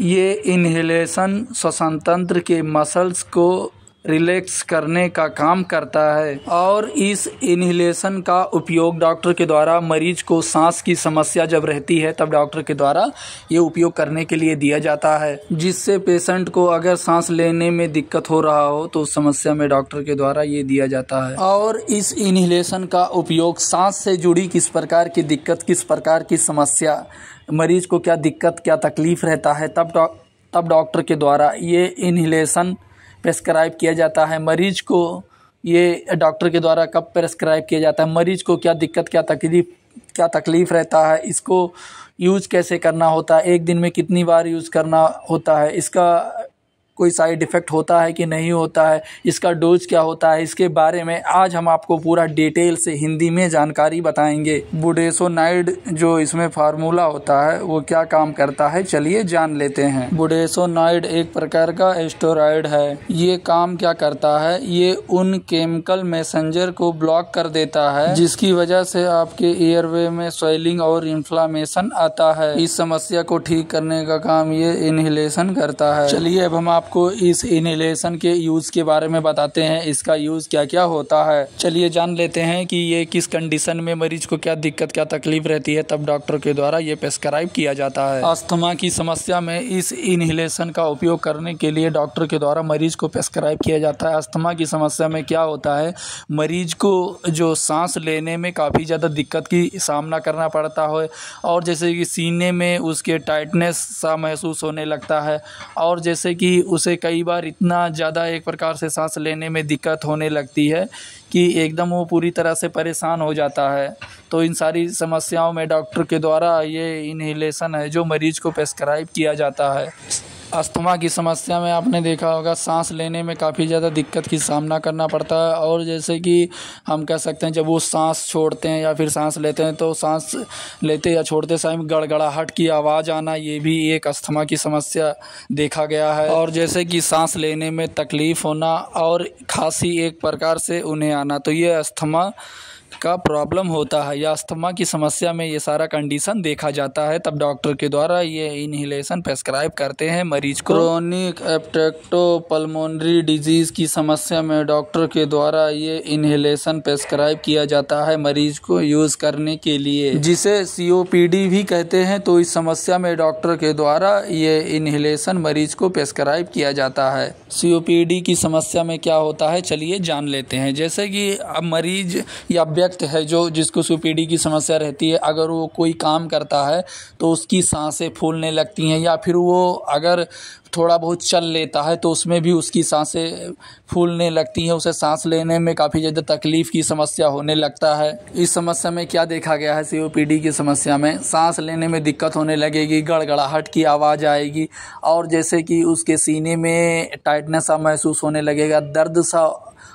ये इन्हेलेशन श्वसन तंत्र के मसल्स को रिलैक्स करने का काम करता है और इस इनहेलेशन का उपयोग डॉक्टर के द्वारा मरीज को सांस की समस्या जब रहती है तब डॉक्टर के द्वारा ये उपयोग करने के लिए दिया जाता है जिससे पेशेंट को अगर सांस लेने में दिक्कत हो रहा हो तो उस समस्या में डॉक्टर के द्वारा ये दिया जाता है और इस इनहेलेशन का उपयोग सांस से जुड़ी किस प्रकार की दिक्कत किस प्रकार की समस्या मरीज को क्या दिक्कत क्या तकलीफ रहता है तब डॉ तब डॉक्टर के द्वारा ये इनहेलेशन प्रेस्क्राइब किया जाता है मरीज को ये डॉक्टर के द्वारा कब प्रेस्क्राइब किया जाता है मरीज को क्या दिक्कत क्या तकलीफ क्या तकलीफ़ रहता है इसको यूज़ कैसे करना होता है एक दिन में कितनी बार यूज़ करना होता है इसका कोई साइड इफ़ेक्ट होता है कि नहीं होता है इसका डोज क्या होता है इसके बारे में आज हम आपको पूरा डिटेल से हिंदी में जानकारी बताएंगे बुडेसोनाइड जो इसमें फार्मूला होता है वो क्या काम करता है चलिए जान लेते हैं बुडेसोनाइड एक प्रकार का एस्टोराइड है ये काम क्या करता है ये उन केमिकल मैसेंजर को ब्लॉक कर देता है जिसकी वजह से आपके एयरवे में स्वेलिंग और इन्फ्लामेशन आता है इस समस्या को ठीक करने का काम ये इनहेलेशन करता है चलिए अब हम आप आपको इस इनहेलेशन के यूज़ के बारे में बताते हैं इसका यूज़ क्या क्या होता है चलिए जान लेते हैं कि ये किस कंडीशन में मरीज को क्या दिक्कत क्या तकलीफ रहती है तब डॉक्टर के द्वारा ये प्रेस्क्राइब किया जाता है अस्थमा की समस्या में इस इनहेलेशन का उपयोग करने के लिए डॉक्टर के द्वारा मरीज को प्रेस्क्राइब किया जाता है अस्थमा की समस्या में क्या होता है मरीज को जो सांस लेने में काफ़ी ज़्यादा दिक्कत की सामना करना पड़ता है और जैसे कि सीने में उसके टाइटनेस सा महसूस होने लगता है और जैसे कि उसे कई बार इतना ज़्यादा एक प्रकार से सांस लेने में दिक्कत होने लगती है कि एकदम वो पूरी तरह से परेशान हो जाता है तो इन सारी समस्याओं में डॉक्टर के द्वारा ये इन्हेलेसन है जो मरीज को प्रेस्क्राइब किया जाता है अस्थमा की समस्या में आपने देखा होगा सांस लेने में काफ़ी ज़्यादा दिक्कत की सामना करना पड़ता है और जैसे कि हम कह सकते हैं जब वो सांस छोड़ते हैं या फिर सांस लेते हैं तो सांस लेते या छोड़ते समय गड़गड़ाहट की आवाज़ आना ये भी एक अस्थमा की समस्या देखा गया है और जैसे कि सांस लेने में तकलीफ़ होना और खांसी एक प्रकार से उन्हें आना तो ये अस्थमा का प्रॉब्लम होता है या अस्थमा की समस्या में ये सारा कंडीशन देखा जाता है तब डॉक्टर के द्वारा ये इनहेलेशन प्रेस्क्राइब करते हैं मरीज को क्रोनिक एप्टेक्टोपल्मोनरी डिजीज़ की समस्या में डॉक्टर के द्वारा ये इनहेलेशन प्रेस्क्राइब किया जाता है मरीज को यूज़ करने के लिए जिसे सीओपीडी भी कहते हैं तो इस समस्या में डॉक्टर के द्वारा ये इनहेलेशन मरीज को प्रेस्क्राइब किया जाता है सीओपीडी की समस्या में क्या होता है चलिए जान लेते हैं जैसे कि अब मरीज या व्यक्ति है जो जिसको सुपीडी की समस्या रहती है अगर वो कोई काम करता है तो उसकी सांसें फूलने लगती हैं या फिर वो अगर थोड़ा बहुत चल लेता है तो उसमें भी उसकी सांसें फूलने लगती हैं उसे सांस लेने में काफ़ी ज़्यादा तकलीफ़ की समस्या होने लगता है इस समस्या में क्या देखा गया है सी की समस्या में सांस लेने में दिक्कत होने लगेगी गड़गड़ाहट की आवाज़ आएगी और जैसे कि उसके सीने में टाइटनेस सा महसूस होने लगेगा दर्द सा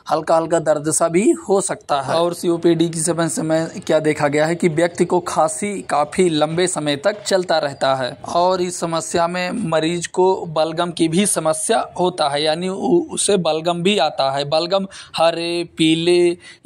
हल्का हल्का दर्द सा भी हो सकता है और सीओपीडी की समय समय क्या देखा गया है कि व्यक्ति को खांसी काफ़ी लंबे समय तक चलता रहता है और इस समस्या में मरीज को बलगम की भी समस्या होता है यानी उसे बलगम भी आता है बलगम हरे पीले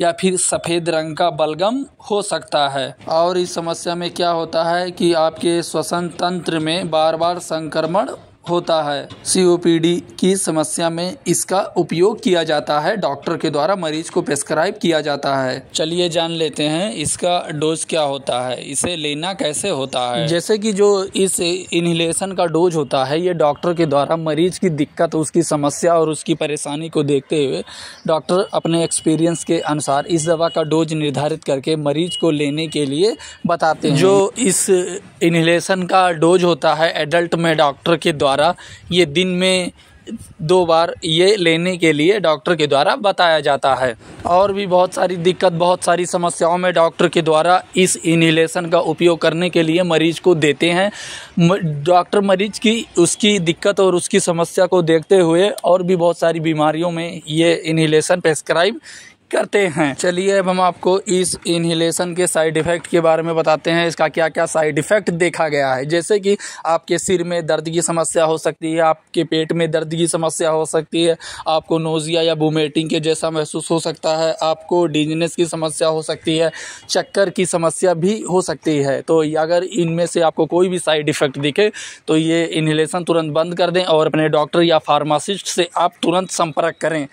या फिर सफ़ेद रंग का बलगम हो सकता है और इस समस्या में क्या होता है कि आपके श्वसन तंत्र में बार बार संक्रमण होता है सीओपीडी की समस्या में इसका उपयोग किया जाता है डॉक्टर के द्वारा मरीज को प्रेस्क्राइब किया जाता है चलिए जान लेते हैं इसका डोज क्या होता है इसे लेना कैसे होता है जैसे कि जो इस इनहेलेशन का डोज होता है ये डॉक्टर के द्वारा मरीज की दिक्कत उसकी समस्या और उसकी परेशानी को देखते हुए डॉक्टर अपने एक्सपीरियंस के अनुसार इस दवा का डोज निर्धारित करके मरीज को लेने के लिए बताते हैं जो इस इनहेलेशन का डोज होता है एडल्ट में डॉक्टर के द्वारा द्वारा ये दिन में दो बार ये लेने के लिए डॉक्टर के द्वारा बताया जाता है और भी बहुत सारी दिक्कत बहुत सारी समस्याओं में डॉक्टर के द्वारा इस इनहेलेशन का उपयोग करने के लिए मरीज को देते हैं डॉक्टर मरीज की उसकी दिक्कत और उसकी समस्या को देखते हुए और भी बहुत सारी बीमारियों में ये इनहेलेशन प्रेस्क्राइब करते हैं चलिए अब हम आपको इस इनहेलेशन के साइड इफ़ेक्ट के बारे में बताते हैं इसका क्या क्या साइड इफ़ेक्ट देखा गया है जैसे कि आपके सिर में दर्द की समस्या हो सकती है आपके पेट में दर्द की समस्या हो सकती है आपको नोज़िया या वोमेटिंग के जैसा महसूस हो सकता है आपको डिजनेस की समस्या हो सकती है चक्कर की समस्या भी हो सकती है तो अगर इनमें से आपको कोई भी साइड इफ़ेक्ट दिखे तो ये इन्हेलेशन तुरंत बंद कर दें और अपने डॉक्टर या फार्मासिस्ट से आप तुरंत संपर्क करें